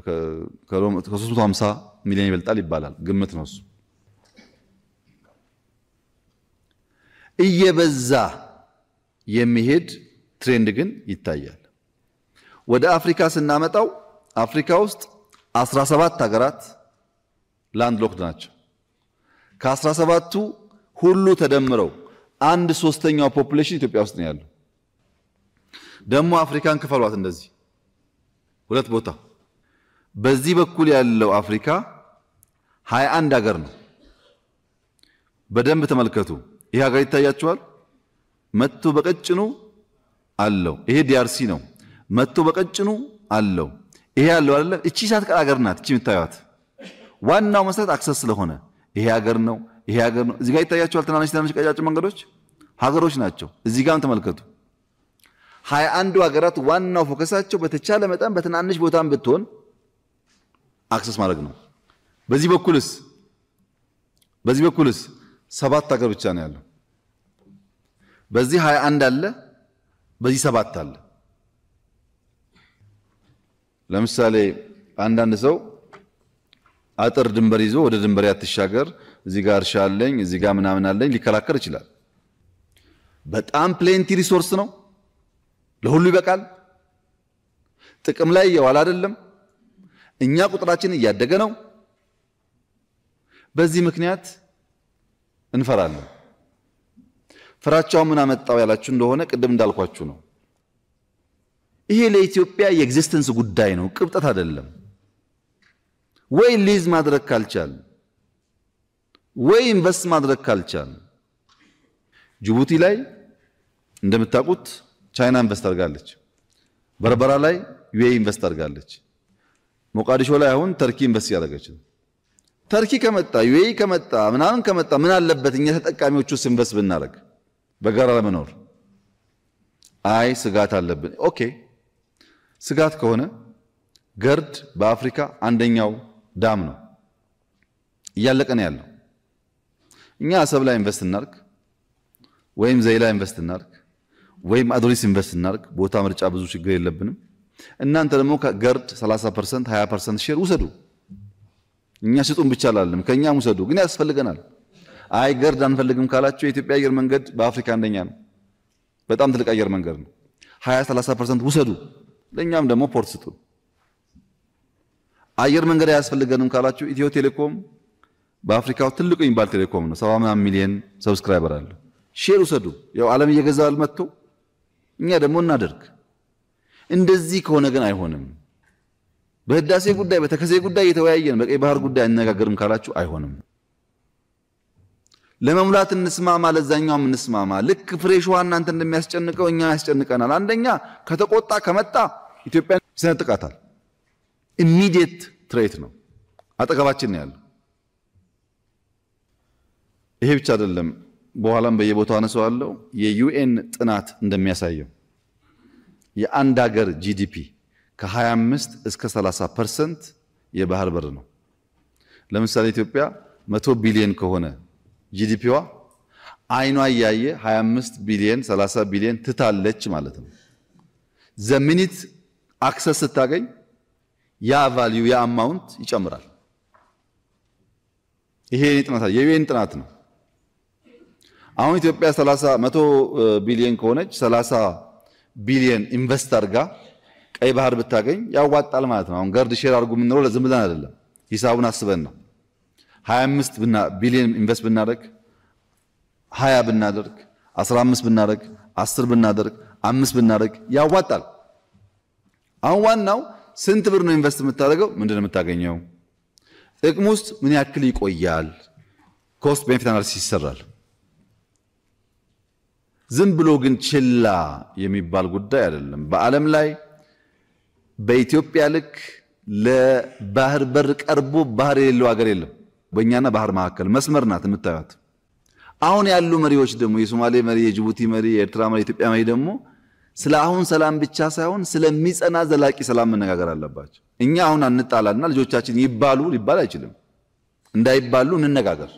ከሶስት መቶ ሀምሳ ሚሊዮን ይበልጣል ይባላል። ግምት ነው እሱ። እየበዛ የሚሄድ ትሬንድ ግን ይታያል። ወደ አፍሪካ ስናመጣው አፍሪካ ውስጥ 17 ሀገራት ላንድ ሎክድ ናቸው። ከ17ቱ ሁሉ ተደምረው አንድ ሶስተኛው ፖፑሌሽን ኢትዮጵያ ውስጥ ነው ያለው። ደግሞ አፍሪካን ክፈሏት እንደዚህ ሁለት ቦታ። በዚህ በኩል ያለው አፍሪካ 21 ሀገር ነው። በደንብ ተመልከቱ። ይህ ሀገር ይታያችኋል። መጥቶ በቀጭኑ አለው። ይሄ ዲአርሲ ነው። መጥቶ በቀጭኑ አለው። ይሄ አለው አይደለም። እቺ ሳት ቀር ሀገር ናት። እቺ የምታዩት ዋናው መሰረት አክሰስ ስለሆነ ይሄ ሀገር ነው። ይሄ ሀገር ነው። እዚህ ጋር ይታያቸዋል። ትናንሽ ትናንሽ ቀጫጭን መንገዶች ሀገሮች ናቸው። እዚህ ጋርም ተመልከቱ። ሀያ አንዱ ሀገራት ዋናው ፎከሳቸው በተቻለ መጠን በትናንሽ ቦታም ብትሆን አክሰስ ማድረግ ነው። በዚህ በኩልስ በዚህ በኩልስ ሰባት ሀገር ብቻ ነው ያለው። በዚህ ሀያ አንድ አለ በዚህ ሰባት አለ። ለምሳሌ አንዳንድ ሰው አጥር ድንበር ይዞ ወደ ድንበር ያትሻገር እዚህ ጋር እርሻ አለኝ፣ እዚህ ጋር ምናምን አለኝ ሊከላከል ይችላል። በጣም ፕሌንቲ ሪሶርስ ነው፣ ለሁሉ ይበቃል። ጥቅም ላይ እየዋለ አይደለም። እኛ ቁጥራችን እያደገ ነው። በዚህ ምክንያት እንፈራለን። ፍራቻው ምን አመጣው ያላችሁ እንደሆነ ቅድም እንዳልኳችሁ ነው። ይሄ ለኢትዮጵያ የኤግዚስተንስ ጉዳይ ነው፣ ቅብጠት አይደለም። ወይ ሊዝ ማድረግ ካልቻል፣ ወይ ኢንቨስት ማድረግ ካልቻል፣ ጅቡቲ ላይ እንደምታውቁት ቻይና ኢንቨስት አድርጋለች። በርበራ ላይ ዩኤኢ ኢንቨስት አድርጋለች። ሞቃዲሾ ላይ አሁን ተርኪ ኢንቨስት እያደረገች ነው። ተርኪ ከመጣ ዩኤኢ ከመጣ ምናምን ከመጣ ምን አለበት እኛ ተጠቃሚዎቹስ ኢንቨስት ብናደርግ? በጋራ ለመኖር አይ ስጋት አለብን። ኦኬ ስጋት ከሆነ ገርድ በአፍሪካ አንደኛው ዳም ነው፣ እያለቀ ነው ያለው። እኛ አሰብ ላይ ኢንቨስት እናርግ ወይም ዘይላ ኢንቨስት እናርግ ወይም አዶሊስ ኢንቨስት እናርግ፣ ቦታ ምርጫ ብዙ ችግር የለብንም። እናንተ ደግሞ ከገርድ 30 ፐርሰንት 20 ፐርሰንት ሼር ውሰዱ። እኛ ስጡን ብቻ አላለም፣ ከእኛም ውሰዱ፣ ግን ያስፈልገናል። አይገርድ አንፈልግም ካላችሁ የኢትዮጵያ አየር መንገድ በአፍሪካ አንደኛ ነው። በጣም ትልቅ አየር መንገድ ነው። 20 30 ፐርሰንት ውሰዱ፣ ለእኛም ደግሞ ፖርት ስጡ። አየር መንገድ አያስፈልገንም ካላችሁ ኢትዮ ቴሌኮም በአፍሪካው ትልቁ የሚባል ቴሌኮም ነው። 70 ሚሊዮን ሰብስክራይበር አለው። ሼር ውሰዱ። ያው ዓለም እየገዛ አልመጥቶ እኛ ደግሞ እናደርግ። እንደዚህ ከሆነ ግን አይሆንም። በህዳሴ ጉዳይ በተከዜ ጉዳይ እየተወያየን በቀይ ባህር ጉዳይ አንነጋገርም ካላችሁ አይሆንም። ለመሙላት እንስማማ፣ ለዛኛውም እንስማማ። ልክ ፍሬሽዋ እናንተ እንደሚያስጨንቀው እኛ ያስጨንቀናል። አንደኛ ከተቆጣ ከመጣ ኢትዮጵያ ይሰነጥቃታል። ኢሚዲየት ትሬት ነው፣ አጠገባችን ነው ያለው። ይሄ ብቻ አይደለም። በኋላም በየቦታው አነሳዋለሁ። የዩኤን ጥናት እንደሚያሳየው የአንድ ሀገር ጂዲፒ ከ25 እስከ 30 ፐርሰንት የባህር በር ነው። ለምሳሌ ኢትዮጵያ መቶ ቢሊዮን ከሆነ ጂዲፒዋ አይኗ እያየ 25 ቢሊየን 30 ቢሊየን ትታለች ማለት ነው። ዘሚኒት አክሰስ ስታገኝ ያ ቫልዩ ያ አማውንት ይጨምራል። ይሄ ጥናት የዩኤን ጥናት ነው። አሁን ኢትዮጵያ 30 መቶ ቢሊየን ከሆነች 30 ቢሊየን ኢንቨስት ጋር ቀይ ባህር ብታገኝ ያዋጣል ማለት ነው። አሁን ገርድ ሼር አድርጉ የምንለው ለዝም ብለን አይደለም፣ ሂሳቡን አስበን ነው። 25 ቢሊዮን ኢንቨስት ብናደርግ 20 ብናደርግ 15 ብናደርግ 10 ብናደርግ 5 ብናደርግ ያዋጣል። አሁን ዋናው ስንት ብር ነው ኢንቨስት የምታደርገው? ምንድን ነው የምታገኘው? ጥቅም ውስጥ ምን ያክል ይቆያል? ኮስት ቤኔፊት አናሊሲስ ይሰራል። ዝም ብሎ ግን ችላ የሚባል ጉዳይ አይደለም። በዓለም ላይ በኢትዮጵያ ልክ ለባህር በር ቀርቦ ባህር የሌለው ሀገር የለም። በእኛና ባህር መካከል መስመር ናት የምታዩት። አሁን ያሉ መሪዎች ደግሞ የሶማሌ መሪ፣ የጅቡቲ መሪ፣ የኤርትራ መሪ፣ የኢትዮጵያ መሪ ደግሞ ስለ አሁን ሰላም ብቻ ሳይሆን ስለሚጸና ዘላቂ ሰላም መነጋገር አለባቸው። እኛ አሁን አንጣላና ልጆቻችን ይባሉ ሊባል አይችልም። እንዳይባሉ እንነጋገር።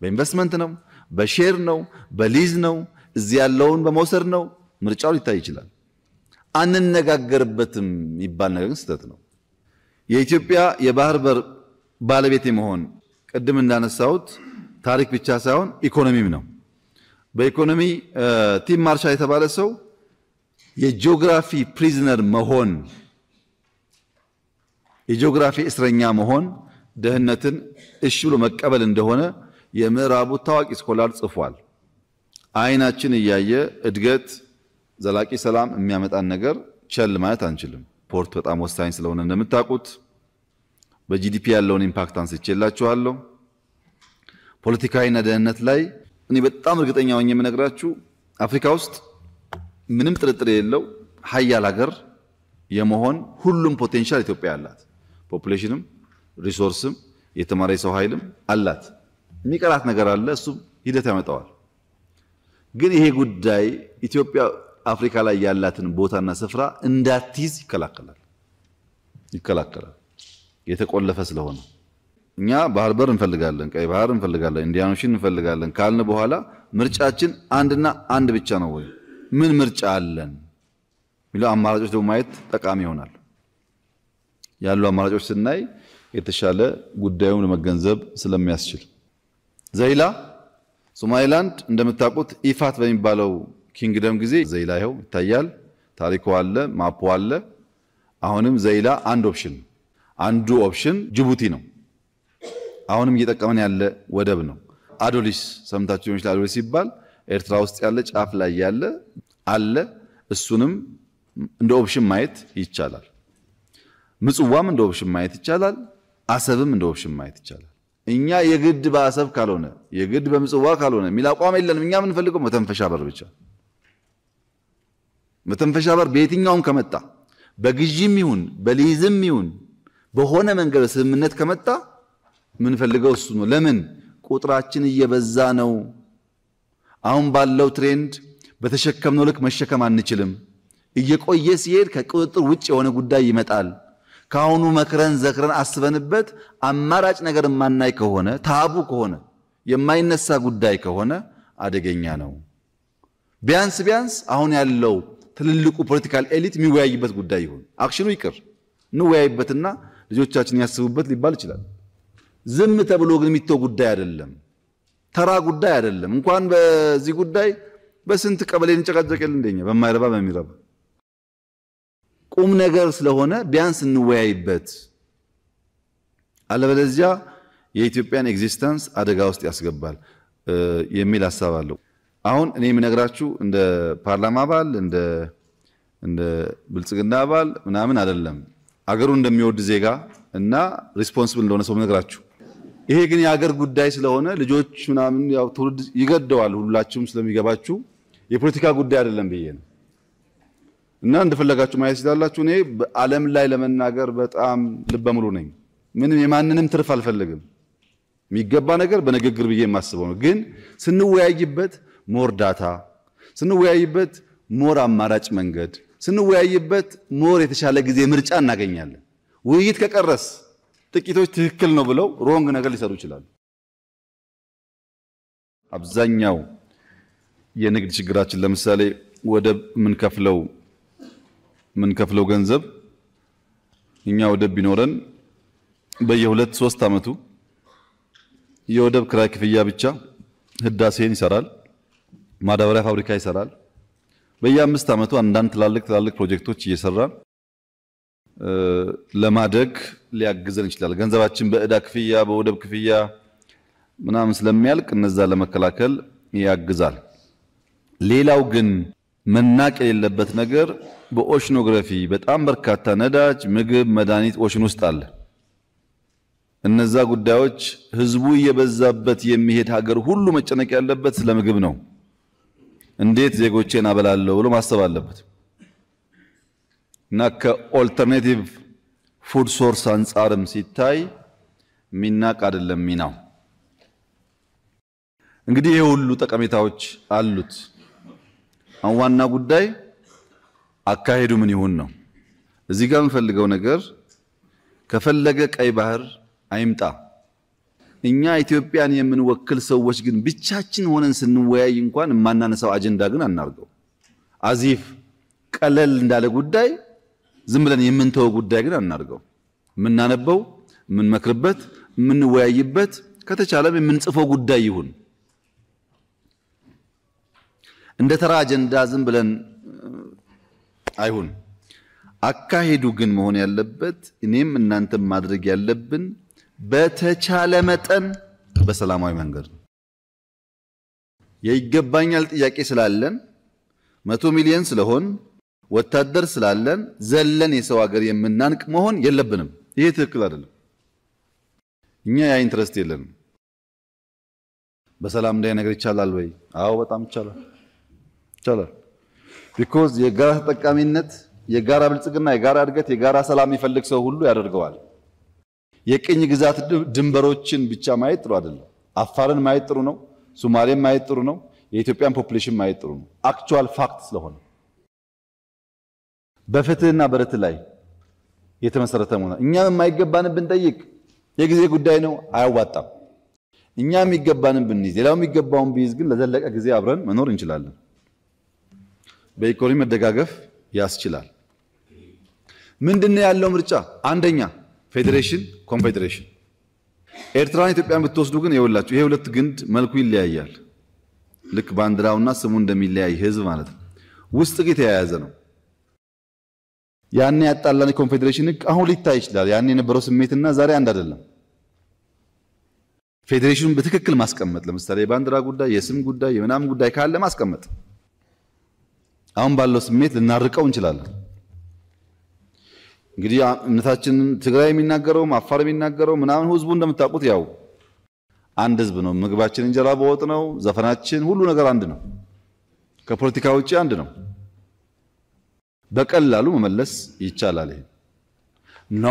በኢንቨስትመንት ነው፣ በሼር ነው፣ በሊዝ ነው፣ እዚህ ያለውን በመውሰድ ነው። ምርጫው ሊታይ ይችላል። አንነጋገርበትም ይባል ነገር ስህተት ነው። የኢትዮጵያ የባህር በር ባለቤት የመሆን ቅድም እንዳነሳሁት ታሪክ ብቻ ሳይሆን ኢኮኖሚም ነው። በኢኮኖሚ ቲም ማርሻል የተባለ ሰው የጂኦግራፊ ፕሪዝነር መሆን የጂኦግራፊ እስረኛ መሆን ድህነትን እሽ ብሎ መቀበል እንደሆነ የምዕራቡ ታዋቂ ስኮላር ጽፏል። አይናችን እያየ እድገት፣ ዘላቂ ሰላም የሚያመጣን ነገር ቸል ማለት አንችልም። ፖርት በጣም ወሳኝ ስለሆነ እንደምታውቁት በጂዲፒ ያለውን ኢምፓክት አንስቼላችኋለሁ። ፖለቲካዊና ደህንነት ላይ እኔ በጣም እርግጠኛ ሆኜ የምነግራችሁ አፍሪካ ውስጥ ምንም ጥርጥር የለው ሀያል ሀገር የመሆን ሁሉም ፖቴንሻል ኢትዮጵያ አላት። ፖፑሌሽንም፣ ሪሶርስም፣ የተማረ ሰው ኃይልም አላት። የሚቀራት ነገር አለ፣ እሱም ሂደት ያመጣዋል። ግን ይሄ ጉዳይ ኢትዮጵያ አፍሪካ ላይ ያላትን ቦታና ስፍራ እንዳትይዝ ይከላከላል ይከላከላል። የተቆለፈ ስለሆነ እኛ ባህር በር እንፈልጋለን፣ ቀይ ባህር እንፈልጋለን፣ ኢንዲያኖሽን እንፈልጋለን ካልን በኋላ ምርጫችን አንድና አንድ ብቻ ነው ወይ ምን ምርጫ አለን የሚለው አማራጮች ደግሞ ማየት ጠቃሚ ይሆናል። ያሉ አማራጮች ስናይ የተሻለ ጉዳዩን ለመገንዘብ ስለሚያስችል ዘይላ ሶማሊላንድ እንደምታውቁት ኢፋት በሚባለው ኪንግደም ጊዜ ዘይላ ይኸው ይታያል። ታሪኩ አለ፣ ማፖ አለ። አሁንም ዘይላ አንድ ኦፕሽን ነው። አንዱ ኦፕሽን ጅቡቲ ነው። አሁንም እየጠቀመን ያለ ወደብ ነው። አዶሊስ ሰምታችሁ ሊሆን ይችላል። አዶሊስ ሲባል ኤርትራ ውስጥ ያለ ጫፍ ላይ ያለ አለ። እሱንም እንደ ኦፕሽን ማየት ይቻላል። ምጽዋም እንደ ኦፕሽን ማየት ይቻላል። አሰብም እንደ ኦፕሽን ማየት ይቻላል። እኛ የግድ በአሰብ ካልሆነ የግድ በምጽዋ ካልሆነ የሚል አቋም የለንም። እኛ የምንፈልገው መተንፈሻ በር ብቻ። መተንፈሻ በር በየትኛውም ከመጣ በግዥም ይሁን በሊዝም ይሁን በሆነ መንገድ ስምምነት ከመጣ የምንፈልገው እሱ ነው። ለምን ቁጥራችን እየበዛ ነው። አሁን ባለው ትሬንድ በተሸከምነው ልክ መሸከም አንችልም። እየቆየ ሲሄድ ከቁጥጥር ውጭ የሆነ ጉዳይ ይመጣል። ከአሁኑ መክረን ዘክረን አስበንበት አማራጭ ነገር የማናይ ከሆነ ታቡ ከሆነ የማይነሳ ጉዳይ ከሆነ አደገኛ ነው። ቢያንስ ቢያንስ አሁን ያለው ትልልቁ ፖለቲካል ኤሊት የሚወያይበት ጉዳይ ይሁን። አክሽኑ ይቅር እንወያይበትና ልጆቻችን ያስቡበት ሊባል ይችላል። ዝም ተብሎ ግን የሚተው ጉዳይ አይደለም፣ ተራ ጉዳይ አይደለም። እንኳን በዚህ ጉዳይ በስንት ቀበሌ እንጨቃጨቅል እንደኛ በማይረባ በሚረባ ቁም ነገር ስለሆነ ቢያንስ እንወያይበት። አለበለዚያ የኢትዮጵያን ኤግዚስተንስ አደጋ ውስጥ ያስገባል የሚል ሀሳብ አለው። አሁን እኔ የምነግራችሁ እንደ ፓርላማ አባል እንደ ብልጽግና አባል ምናምን አይደለም። ሀገሩን እንደሚወድ ዜጋ እና ሪስፖንስብል እንደሆነ ሰው ነግራችሁ ይሄ ግን የሀገር ጉዳይ ስለሆነ ልጆች ምናምን ያው ትውልድ ይገደዋል፣ ሁላችሁም ስለሚገባችሁ የፖለቲካ ጉዳይ አይደለም ብዬ ነው እና እንደፈለጋችሁ ማየት ሲላላችሁ፣ እኔ በዓለም ላይ ለመናገር በጣም ልበሙሉ ነኝ። ምንም የማንንም ትርፍ አልፈልግም። የሚገባ ነገር በንግግር ብዬ የማስበው ነው። ግን ስንወያይበት ሞር ዳታ ስንወያይበት ሞር አማራጭ መንገድ ስንወያይበት ሞር የተሻለ ጊዜ ምርጫ እናገኛለን። ውይይት ከቀረስ ጥቂቶች ትክክል ነው ብለው ሮንግ ነገር ሊሰሩ ይችላሉ። አብዛኛው የንግድ ችግራችን ለምሳሌ ወደብ የምንከፍለው የምንከፍለው ገንዘብ እኛ ወደብ ቢኖረን በየሁለት ሶስት ዓመቱ የወደብ ክራይ ክፍያ ብቻ ህዳሴን ይሰራል፣ ማዳበሪያ ፋብሪካ ይሰራል፣ በየአምስት ዓመቱ አንዳንድ ትላልቅ ትላልቅ ፕሮጀክቶች እየሰራን ለማደግ ሊያግዘን ይችላል። ገንዘባችን በእዳ ክፍያ፣ በወደብ ክፍያ ምናምን ስለሚያልቅ እነዛ ለመከላከል ያግዛል። ሌላው ግን መናቅ የሌለበት ነገር በኦሽኖግራፊ በጣም በርካታ ነዳጅ፣ ምግብ፣ መድኃኒት ኦሽን ውስጥ አለ። እነዛ ጉዳዮች ህዝቡ እየበዛበት የሚሄድ ሀገር ሁሉ መጨነቅ ያለበት ስለ ምግብ ነው። እንዴት ዜጎቼን አበላለሁ ብሎ ማሰብ አለበት እና ከኦልተርኔቲቭ ፉድ ሶርስ አንጻርም ሲታይ የሚናቅ አይደለም ሚናው። እንግዲህ ይሄ ሁሉ ጠቀሜታዎች አሉት። አሁን ዋና ጉዳይ አካሄዱ ምን ይሁን ነው። እዚህ ጋር የምፈልገው ነገር ከፈለገ ቀይ ባህር አይምጣ እኛ ኢትዮጵያን የምንወክል ሰዎች ግን ብቻችን ሆነን ስንወያይ እንኳን የማናነሳው አጀንዳ ግን አናርገው። አዚፍ ቀለል እንዳለ ጉዳይ ዝም ብለን የምንተወ ጉዳይ ግን አናርገው። የምናነበው፣ የምንመክርበት፣ የምንወያይበት ከተቻለም የምንጽፈው ጉዳይ ይሁን። እንደ ተራ አጀንዳ ዝም ብለን አይሁን። አካሄዱ ግን መሆን ያለበት እኔም እናንተም ማድረግ ያለብን በተቻለ መጠን በሰላማዊ መንገድ ነው። የይገባኛል ጥያቄ ስላለን መቶ ሚሊዮን ስለሆን ወታደር ስላለን ዘለን የሰው ሀገር የምናንቅ መሆን የለብንም። ይሄ ትክክል አይደለም። እኛ ያ ኢንትረስት የለንም። በሰላም እንዲህ ነገር ይቻላል ወይ? አዎ በጣም ይቻላል፣ ይቻላል። ቢኮዝ የጋራ ተጠቃሚነት፣ የጋራ ብልጽግና፣ የጋራ እድገት፣ የጋራ ሰላም ይፈልግ ሰው ሁሉ ያደርገዋል። የቅኝ ግዛት ድንበሮችን ብቻ ማየት ጥሩ አይደለም። አፋርን ማየት ጥሩ ነው። ሱማሌን ማየት ጥሩ ነው። የኢትዮጵያን ፖፕሌሽን ማየት ጥሩ ነው። አክቹዋል ፋክት ስለሆነ በፍትህና በረት ላይ የተመሰረተ መሆን እኛም የማይገባንን ብንጠይቅ የጊዜ ጉዳይ ነው፣ አያዋጣም። እኛም የሚገባንን ብንይዝ ሌላው የሚገባውን ብይዝ ግን ለዘለቀ ጊዜ አብረን መኖር እንችላለን። በኢኮኖሚ መደጋገፍ ያስችላል። ምንድን ነው ያለው ምርጫ? አንደኛ ፌዴሬሽን፣ ኮንፌዴሬሽን። ኤርትራን ኢትዮጵያን ብትወስዱ ግን የወላችሁ ይሄ ሁለት ግንድ መልኩ ይለያያል። ልክ ባንዲራውና ስሙ እንደሚለያይ ህዝብ ማለት ነው። ውስጥ ግን የተያያዘ ነው። ያኔ ያጣላን የኮንፌዴሬሽን ህግ አሁን ሊታይ ይችላል። ያኔ የነበረው ስሜትና ዛሬ አንድ አይደለም። ፌዴሬሽኑን በትክክል ማስቀመጥ፣ ለምሳሌ የባንዲራ ጉዳይ፣ የስም ጉዳይ፣ የምናምን ጉዳይ ካለ ማስቀመጥ አሁን ባለው ስሜት ልናርቀው እንችላለን። እንግዲህ እምነታችን ትግራይ የሚናገረው አፋር የሚናገረው ምናምን ህዝቡ እንደምታውቁት ያው አንድ ህዝብ ነው። ምግባችን እንጀራ በወጥ ነው። ዘፈናችን፣ ሁሉ ነገር አንድ ነው። ከፖለቲካ ውጭ አንድ ነው። በቀላሉ መመለስ ይቻላል። ይሄ ኖ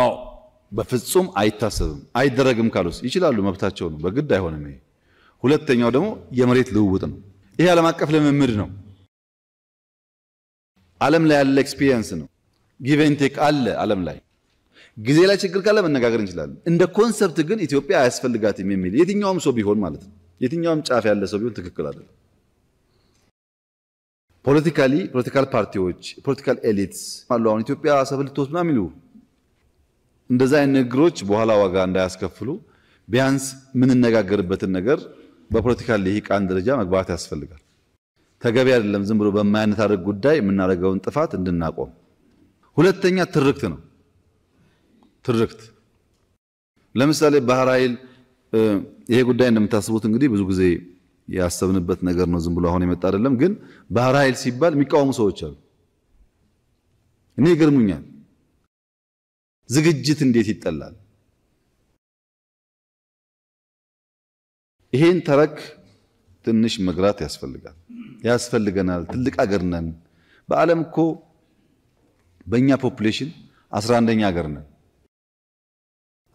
በፍጹም አይታሰብም አይደረግም ካሉስ ይችላሉ፣ መብታቸው ነው። በግድ አይሆንም። ይሄ ሁለተኛው ደግሞ የመሬት ልውውጥ ነው። ይሄ ዓለም አቀፍ ልምምድ ነው። ዓለም ላይ ያለ ኤክስፒሪየንስ ነው። ጊቨንቴክ አለ ዓለም ላይ። ጊዜ ላይ ችግር ካለ መነጋገር እንችላለን። እንደ ኮንሰፕት ግን ኢትዮጵያ አያስፈልጋትም የሚል የትኛውም ሰው ቢሆን ማለት ነው የትኛውም ጫፍ ያለ ሰው ቢሆን ትክክል አይደለም። ፖለቲካሊ ፖለቲካል ፓርቲዎች ፖለቲካል ኤሊትስ አሉ። አሁን ኢትዮጵያ አሰብ ልትወስድ ምናምን ይሉ እንደዛ አይነት ንግግሮች በኋላ ዋጋ እንዳያስከፍሉ ቢያንስ የምንነጋገርበትን ነገር በፖለቲካል ልሂቃን ደረጃ መግባት ያስፈልጋል። ተገቢ አይደለም ዝም ብሎ በማያነታረግ ጉዳይ የምናደርገውን ጥፋት እንድናቆም ሁለተኛ ትርክት ነው። ትርክት ለምሳሌ ባህር ኃይል ይሄ ጉዳይ እንደምታስቡት እንግዲህ ብዙ ጊዜ ያሰብንበት ነገር ነው። ዝም ብሎ አሁን የመጣ አይደለም። ግን ባህር ኃይል ሲባል የሚቃወሙ ሰዎች አሉ። እኔ ይገርሙኛል። ዝግጅት እንዴት ይጠላል? ይሄን ተረክ ትንሽ መግራት ያስፈልጋል ያስፈልገናል። ትልቅ አገር ነን። በዓለም እኮ በእኛ ፖፑሌሽን አስራ አንደኛ ሀገር ነን።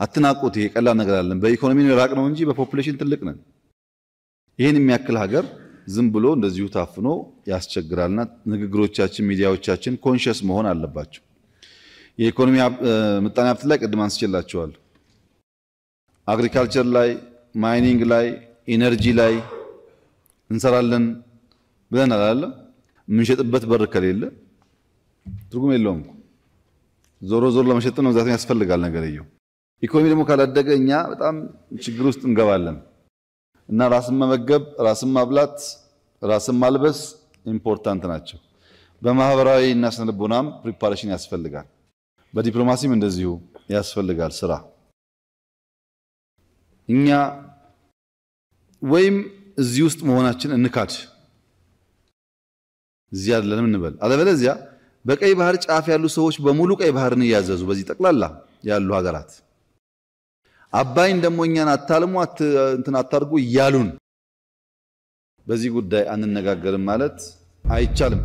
አትናቁት። ይሄ ቀላል ነገር አለን። በኢኮኖሚ ራቅ ነው እንጂ በፖፑሌሽን ትልቅ ነን። ይህን የሚያክል ሀገር ዝም ብሎ እንደዚሁ ታፍኖ ያስቸግራልና ንግግሮቻችን፣ ሚዲያዎቻችን ኮንሽስ መሆን አለባቸው። የኢኮኖሚ ምጣኔ ሀብት ላይ ቅድም አንስቼላቸዋል። አግሪካልቸር ላይ፣ ማይኒንግ ላይ፣ ኢነርጂ ላይ እንሰራለን ብለን አላለም። የምንሸጥበት በር ከሌለ ትርጉም የለውም። ዞሮ ዞሮ ለመሸጥ ነው፣ ዛት ያስፈልጋል። ነገርየው ኢኮኖሚ ደግሞ ካላደገ እኛ በጣም ችግር ውስጥ እንገባለን። እና ራስን መመገብ፣ ራስን ማብላት፣ ራስን ማልበስ ኢምፖርታንት ናቸው። በማህበራዊ እና ስነልቦናም ፕሪፓሬሽን ያስፈልጋል። በዲፕሎማሲም እንደዚሁ ያስፈልጋል ስራ እኛ ወይም እዚህ ውስጥ መሆናችን እንካድ፣ እዚህ አይደለንም እንበል። አለበለዚያ በቀይ ባህር ጫፍ ያሉ ሰዎች በሙሉ ቀይ ባህርን እያዘዙ በዚህ ጠቅላላ ያሉ ሀገራት አባይን ደግሞ እኛን አታልሙ እንትን አታርጉ እያሉን በዚህ ጉዳይ አንነጋገርም ማለት አይቻልም።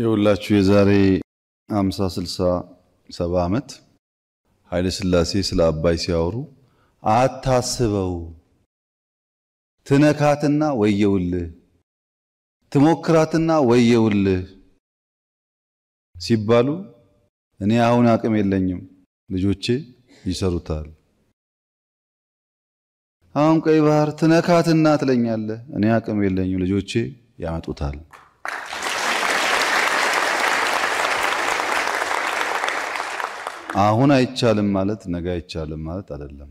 የሁላችሁ የዛሬ 50፣ 60፣ 70 ዓመት ኃይለ ሥላሴ ስለ አባይ ሲያወሩ አታስበው ትነካትና ወየውልህ ትሞክራትና ወየውልህ ሲባሉ እኔ አሁን አቅም የለኝም ልጆቼ ይሰሩታል። አሁን ቀይ ባህር ትነካትና ትለኛለ፣ እኔ አቅም የለኝም ልጆቼ ያመጡታል። አሁን አይቻልም ማለት ነገ አይቻልም ማለት አይደለም።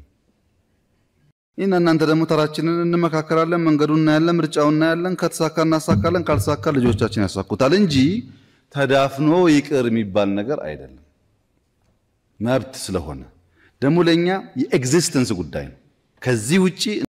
ይህን እናንተ ደግሞ ተራችንን እንመካከራለን፣ መንገዱን እናያለን፣ ምርጫውን እናያለን። ከተሳካ እናሳካለን፣ ካልተሳካ ልጆቻችን ያሳኩታል እንጂ ተዳፍኖ ይቅር የሚባል ነገር አይደለም። መብት ስለሆነ ደግሞ ለእኛ የኤግዚስተንስ ጉዳይ ነው። ከዚህ ውጭ